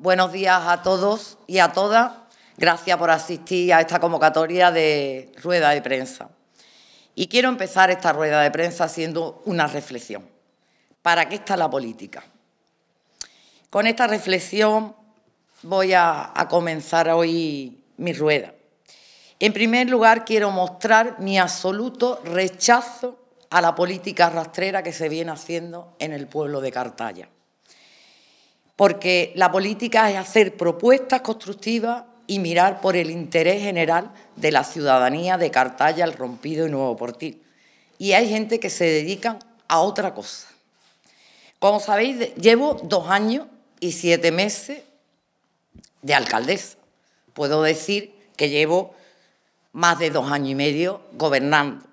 Buenos días a todos y a todas. Gracias por asistir a esta convocatoria de rueda de prensa. Y quiero empezar esta rueda de prensa haciendo una reflexión. ¿Para qué está la política? Con esta reflexión voy a, comenzar hoy mi rueda. En primer lugar, quiero mostrar mi absoluto rechazo a la política rastrera que se viene haciendo en el pueblo de Cartaya porque la política es hacer propuestas constructivas y mirar por el interés general de la ciudadanía de Cartaya, El Rompido y Nuevo Portil. Y hay gente que se dedica a otra cosa. Como sabéis, llevo dos años y siete meses de alcaldesa. Puedo decir que llevo más de dos años y medio gobernando.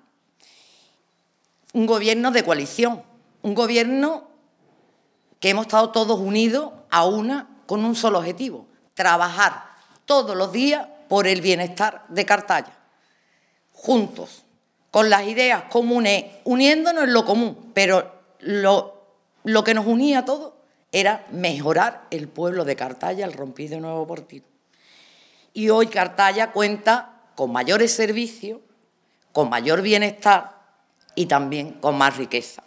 Un gobierno de coalición, un gobierno hemos estado todos unidos a una con un solo objetivo, trabajar todos los días por el bienestar de Cartaya, juntos, con las ideas comunes, uniéndonos en lo común, pero lo, que nos unía a todos era mejorar el pueblo de Cartaya, el rompido nuevo ti. Y hoy Cartaya cuenta con mayores servicios, con mayor bienestar y también con más riqueza.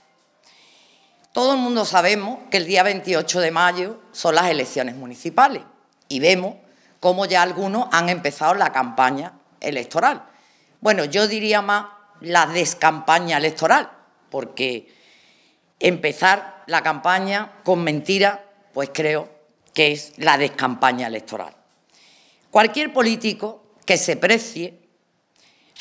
Todo el mundo sabemos que el día 28 de mayo son las elecciones municipales y vemos cómo ya algunos han empezado la campaña electoral. Bueno, yo diría más la descampaña electoral, porque empezar la campaña con mentira, pues creo que es la descampaña electoral. Cualquier político que se precie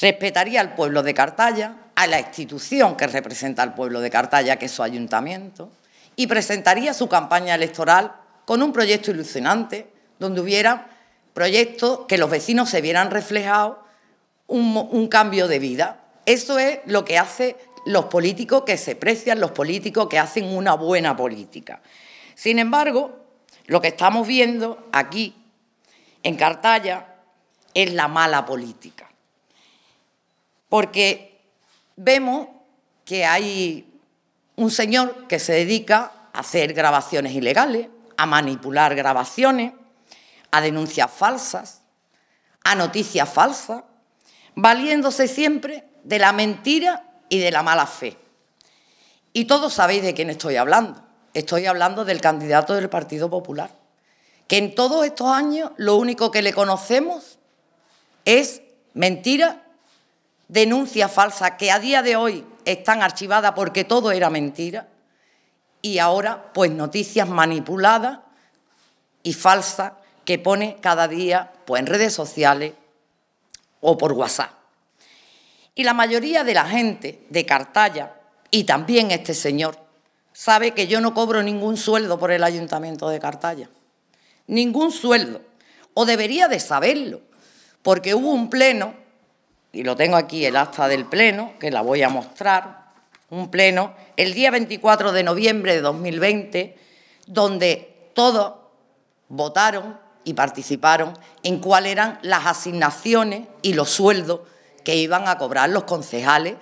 respetaría al pueblo de Cartaya, a la institución que representa al pueblo de Cartaya, que es su ayuntamiento, y presentaría su campaña electoral con un proyecto ilusionante, donde hubiera proyectos que los vecinos se vieran reflejados, un, cambio de vida. Eso es lo que hacen los políticos que se precian, los políticos que hacen una buena política. Sin embargo, lo que estamos viendo aquí, en Cartaya, es la mala política. Porque vemos que hay un señor que se dedica a hacer grabaciones ilegales, a manipular grabaciones, a denuncias falsas, a noticias falsas, valiéndose siempre de la mentira y de la mala fe. Y todos sabéis de quién estoy hablando. Estoy hablando del candidato del Partido Popular, que en todos estos años lo único que le conocemos es mentira denuncias falsas que a día de hoy están archivadas porque todo era mentira y ahora pues noticias manipuladas y falsas que pone cada día pues en redes sociales o por WhatsApp. Y la mayoría de la gente de Cartaya, y también este señor sabe que yo no cobro ningún sueldo por el ayuntamiento de Cartaya, Ningún sueldo. O debería de saberlo, porque hubo un pleno y lo tengo aquí el acta del Pleno, que la voy a mostrar, un Pleno, el día 24 de noviembre de 2020, donde todos votaron y participaron en cuáles eran las asignaciones y los sueldos que iban a cobrar los concejales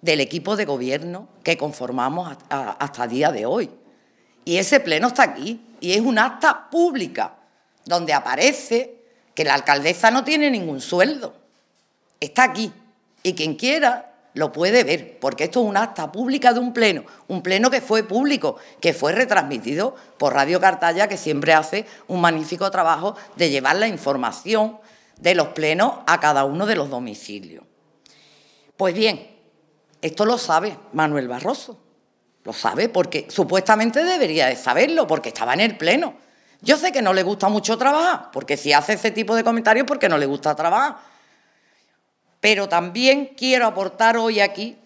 del equipo de gobierno que conformamos hasta el día de hoy. Y ese pleno está aquí y es un acta pública donde aparece que la alcaldesa no tiene ningún sueldo está aquí y quien quiera lo puede ver, porque esto es una acta pública de un pleno, un pleno que fue público, que fue retransmitido por Radio Cartaya, que siempre hace un magnífico trabajo de llevar la información de los plenos a cada uno de los domicilios. Pues bien, esto lo sabe Manuel Barroso, lo sabe porque supuestamente debería de saberlo, porque estaba en el pleno. Yo sé que no le gusta mucho trabajar, porque si hace ese tipo de comentarios porque no le gusta trabajar pero también quiero aportar hoy aquí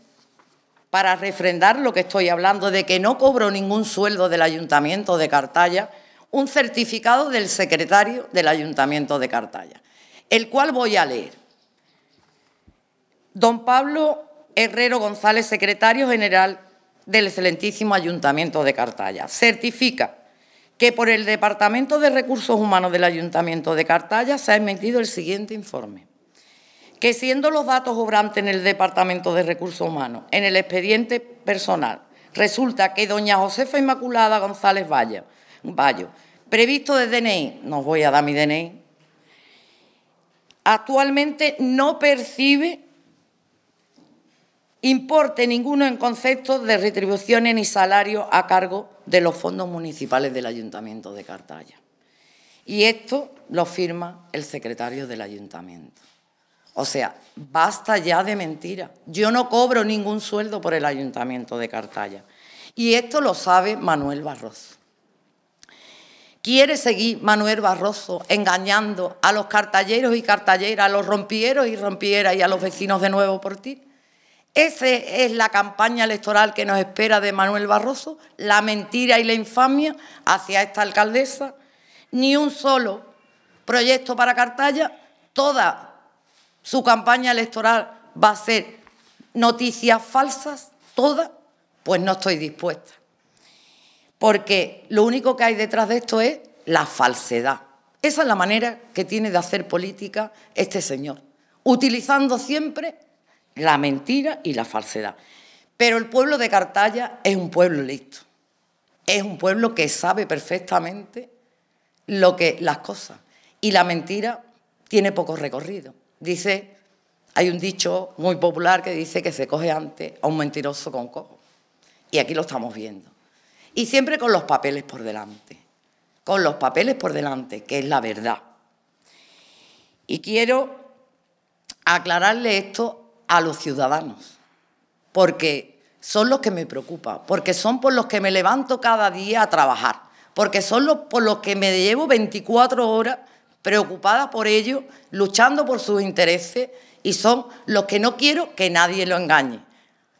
para refrendar lo que estoy hablando, de que no cobro ningún sueldo del Ayuntamiento de Cartaya, un certificado del secretario del Ayuntamiento de Cartaya, el cual voy a leer. Don Pablo Herrero González, secretario general del excelentísimo Ayuntamiento de Cartaya, certifica que por el Departamento de Recursos Humanos del Ayuntamiento de Cartaya se ha emitido el siguiente informe que siendo los datos obrantes en el Departamento de Recursos Humanos, en el expediente personal, resulta que doña Josefa Inmaculada González Vallo, previsto de DNI, nos voy a dar mi DNI, actualmente no percibe importe ninguno en concepto de retribuciones ni salarios a cargo de los fondos municipales del Ayuntamiento de Cartaya. Y esto lo firma el secretario del Ayuntamiento. O sea, basta ya de mentiras. Yo no cobro ningún sueldo por el ayuntamiento de Cartalla. Y esto lo sabe Manuel Barroso. Quiere seguir Manuel Barroso engañando a los cartalleros y cartalleras, a los rompieros y rompieras y a los vecinos de Nuevo por ti? Esa es la campaña electoral que nos espera de Manuel Barroso, la mentira y la infamia hacia esta alcaldesa. Ni un solo proyecto para Cartaya, toda su campaña electoral va a ser noticias falsas, todas, pues no estoy dispuesta. Porque lo único que hay detrás de esto es la falsedad. Esa es la manera que tiene de hacer política este señor, utilizando siempre la mentira y la falsedad. Pero el pueblo de Cartaya es un pueblo listo. Es un pueblo que sabe perfectamente lo que las cosas y la mentira tiene poco recorrido. Dice, hay un dicho muy popular que dice que se coge antes a un mentiroso con cojo. Y aquí lo estamos viendo. Y siempre con los papeles por delante. Con los papeles por delante, que es la verdad. Y quiero aclararle esto a los ciudadanos, porque son los que me preocupan, porque son por los que me levanto cada día a trabajar, porque son los por los que me llevo 24 horas Preocupada por ellos, luchando por sus intereses y son los que no quiero que nadie lo engañe.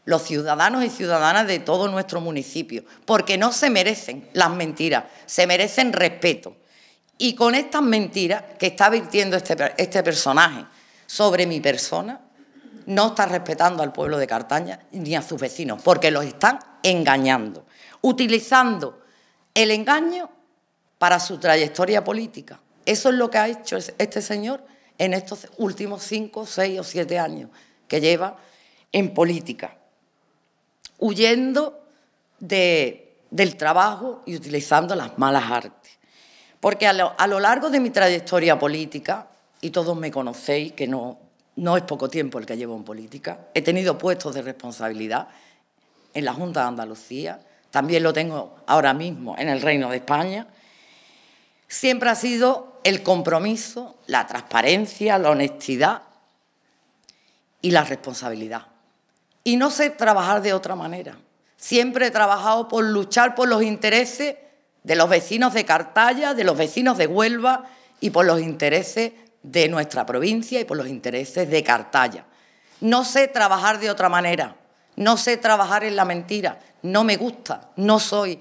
Los ciudadanos y ciudadanas de todo nuestro municipio, porque no se merecen las mentiras, se merecen respeto. Y con estas mentiras que está virtiendo este, este personaje sobre mi persona, no está respetando al pueblo de Cartaña ni a sus vecinos, porque los están engañando, utilizando el engaño para su trayectoria política. Eso es lo que ha hecho este señor en estos últimos cinco, seis o siete años que lleva en política, huyendo del trabajo y utilizando las malas artes. Porque a lo, largo de mi trayectoria política, y todos me conocéis, que no, no es poco tiempo el que llevo en política, he tenido puestos de responsabilidad en la Junta de Andalucía, también lo tengo ahora mismo en el Reino de España, siempre ha sido el compromiso, la transparencia, la honestidad y la responsabilidad. Y no sé trabajar de otra manera. Siempre he trabajado por luchar por los intereses de los vecinos de Cartaya, de los vecinos de Huelva y por los intereses de nuestra provincia y por los intereses de Cartaya. No sé trabajar de otra manera, no sé trabajar en la mentira, no me gusta, no soy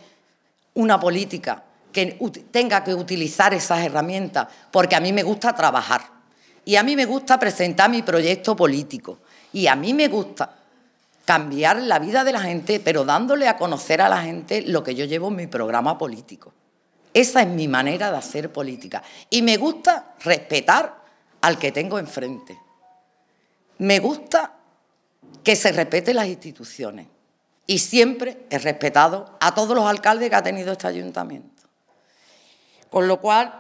una política, que tenga que utilizar esas herramientas, porque a mí me gusta trabajar y a mí me gusta presentar mi proyecto político y a mí me gusta cambiar la vida de la gente, pero dándole a conocer a la gente lo que yo llevo en mi programa político. Esa es mi manera de hacer política y me gusta respetar al que tengo enfrente. Me gusta que se respeten las instituciones y siempre he respetado a todos los alcaldes que ha tenido este ayuntamiento. Con lo cual,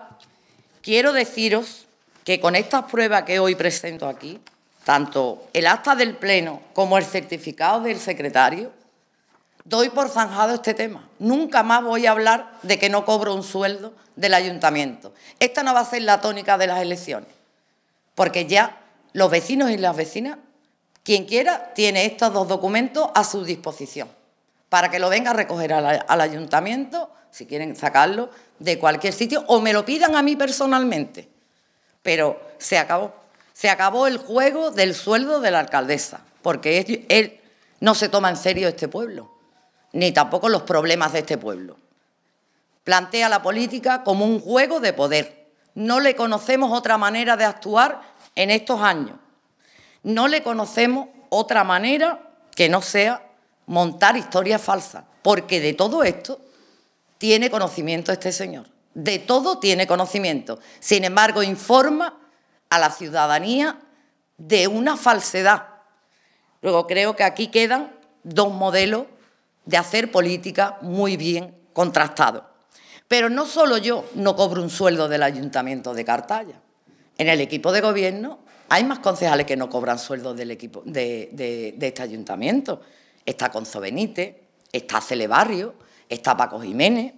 quiero deciros que con estas pruebas que hoy presento aquí, tanto el acta del Pleno como el certificado del secretario, doy por zanjado este tema. Nunca más voy a hablar de que no cobro un sueldo del ayuntamiento. Esta no va a ser la tónica de las elecciones, porque ya los vecinos y las vecinas, quien quiera, tiene estos dos documentos a su disposición para que lo venga a recoger al, ayuntamiento, si quieren sacarlo, de cualquier sitio, o me lo pidan a mí personalmente. Pero se acabó. Se acabó el juego del sueldo de la alcaldesa, porque él no se toma en serio este pueblo, ni tampoco los problemas de este pueblo. Plantea la política como un juego de poder. No le conocemos otra manera de actuar en estos años. No le conocemos otra manera que no sea montar historias falsas, porque de todo esto tiene conocimiento este señor, de todo tiene conocimiento. Sin embargo, informa a la ciudadanía de una falsedad. Luego creo que aquí quedan dos modelos de hacer política muy bien contrastados. Pero no solo yo no cobro un sueldo del Ayuntamiento de Cartaya. En el equipo de gobierno hay más concejales que no cobran sueldo del equipo de este ayuntamiento está Conzo Benítez, está Celebarrio, está Paco Jiménez,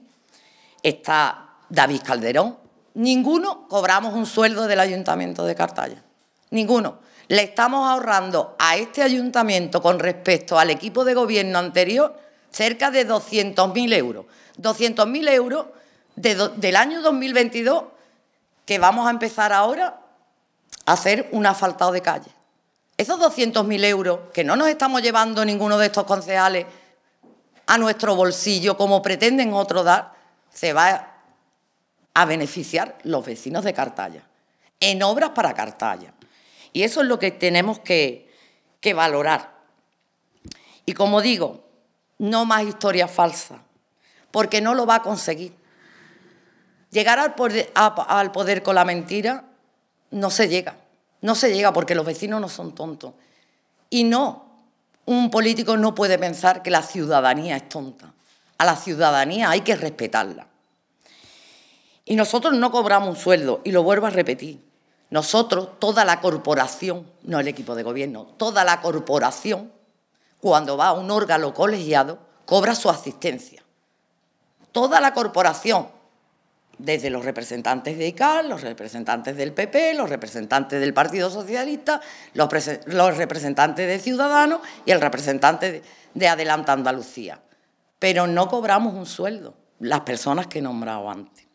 está David Calderón. Ninguno cobramos un sueldo del Ayuntamiento de Cartaya. Ninguno. Le estamos ahorrando a este ayuntamiento con respecto al equipo de gobierno anterior cerca de 200.000 euros. 200.000 euros del año 2022 que vamos a empezar ahora a hacer un asfaltado de calle esos 200.000 euros que no nos estamos llevando ninguno de estos concejales a nuestro bolsillo como pretenden otros dar, se va a beneficiar los vecinos de cartalla en obras para cartalla Y eso es lo que tenemos que, valorar. Y como digo, no más historias falsas, porque no lo va a conseguir. Llegar al poder con la mentira no se llega. No se llega porque los vecinos no son tontos. Y no, un político no puede pensar que la ciudadanía es tonta. A la ciudadanía hay que respetarla. Y nosotros no cobramos un sueldo, y lo vuelvo a repetir. Nosotros, toda la corporación, no el equipo de gobierno, toda la corporación, cuando va a un órgano colegiado, cobra su asistencia. Toda la corporación, desde los representantes de ICAL, los representantes del PP, los representantes del Partido Socialista, los, representantes de Ciudadanos y el representante de, Adelanta Andalucía. Pero no cobramos un sueldo, las personas que he nombrado antes.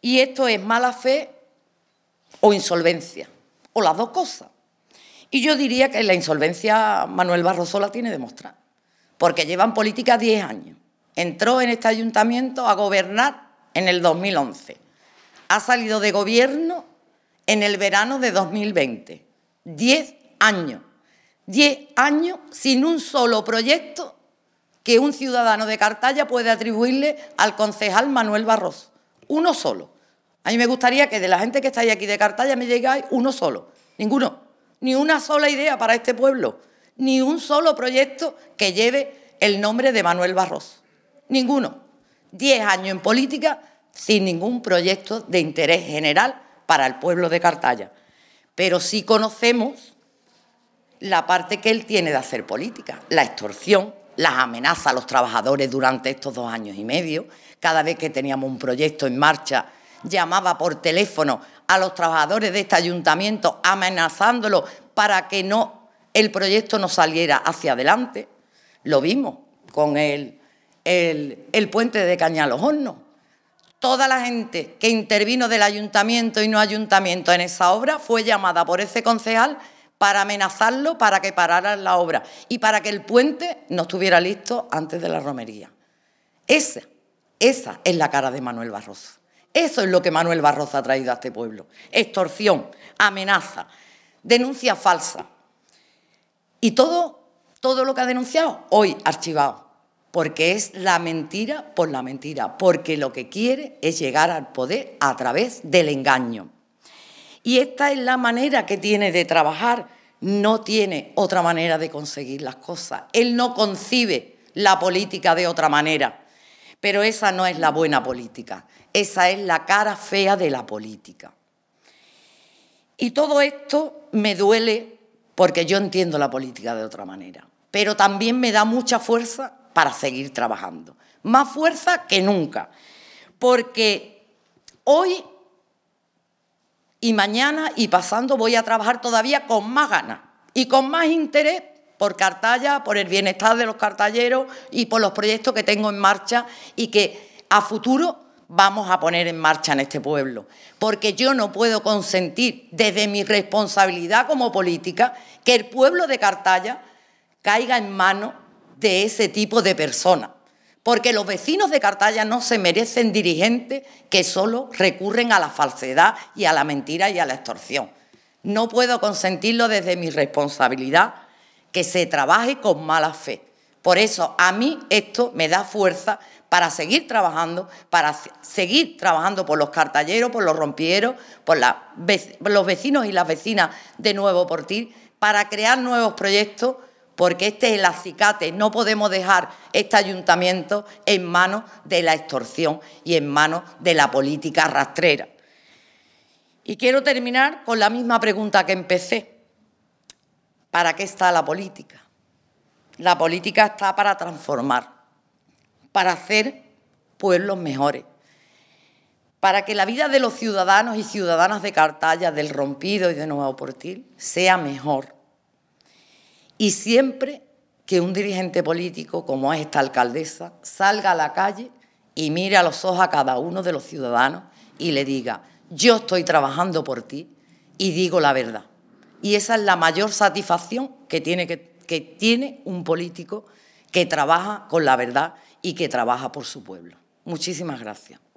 Y esto es mala fe o insolvencia, o las dos cosas. Y yo diría que la insolvencia Manuel Barroso la tiene demostrada, porque llevan política 10 años. Entró en este ayuntamiento a gobernar en el 2011. Ha salido de gobierno en el verano de 2020. Diez años. Diez años sin un solo proyecto que un ciudadano de Cartaya puede atribuirle al concejal Manuel Barros. Uno solo. A mí me gustaría que de la gente que estáis aquí de Cartaya me llegáis uno solo. Ninguno. Ni una sola idea para este pueblo. Ni un solo proyecto que lleve el nombre de Manuel Barros. Ninguno. Diez años en política sin ningún proyecto de interés general para el pueblo de Cartaya. Pero sí conocemos la parte que él tiene de hacer política, la extorsión, las amenazas a los trabajadores durante estos dos años y medio. Cada vez que teníamos un proyecto en marcha, llamaba por teléfono a los trabajadores de este ayuntamiento amenazándolos para que no el proyecto no saliera hacia adelante. Lo vimos con el el, puente de Hornos. Toda la gente que intervino del ayuntamiento y no ayuntamiento en esa obra fue llamada por ese concejal para amenazarlo para que parara la obra y para que el puente no estuviera listo antes de la romería. Esa, esa es la cara de Manuel Barroso. Eso es lo que Manuel Barroso ha traído a este pueblo. Extorsión, amenaza, denuncia falsa. Y todo, todo lo que ha denunciado, hoy archivado porque es la mentira por la mentira, porque lo que quiere es llegar al poder a través del engaño. Y esta es la manera que tiene de trabajar, no tiene otra manera de conseguir las cosas. Él no concibe la política de otra manera, pero esa no es la buena política, esa es la cara fea de la política. Y todo esto me duele porque yo entiendo la política de otra manera pero también me da mucha fuerza para seguir trabajando. Más fuerza que nunca, porque hoy y mañana y pasando voy a trabajar todavía con más ganas y con más interés por Cartalla, por el bienestar de los cartalleros y por los proyectos que tengo en marcha y que a futuro vamos a poner en marcha en este pueblo. Porque yo no puedo consentir desde mi responsabilidad como política que el pueblo de Cartalla caiga en manos de ese tipo de personas. Porque los vecinos de cartalla no se merecen dirigentes que solo recurren a la falsedad y a la mentira y a la extorsión. No puedo consentirlo desde mi responsabilidad que se trabaje con mala fe. Por eso a mí esto me da fuerza para seguir trabajando, para seguir trabajando por los cartalleros, por los rompieros, por, por los vecinos y las vecinas de Nuevo Portil, para crear nuevos proyectos porque este es el acicate. No podemos dejar este ayuntamiento en manos de la extorsión y en manos de la política rastrera. Y quiero terminar con la misma pregunta que empecé. ¿Para qué está la política? La política está para transformar, para hacer pueblos mejores, para que la vida de los ciudadanos y ciudadanas de Cartalla, del Rompido y de Nuevo Portil sea mejor y siempre que un dirigente político como es esta alcaldesa salga a la calle y mire a los ojos a cada uno de los ciudadanos y le diga, yo estoy trabajando por ti y digo la verdad. Y esa es la mayor satisfacción que tiene, que tiene un político que trabaja con la verdad y que trabaja por su pueblo. Muchísimas gracias.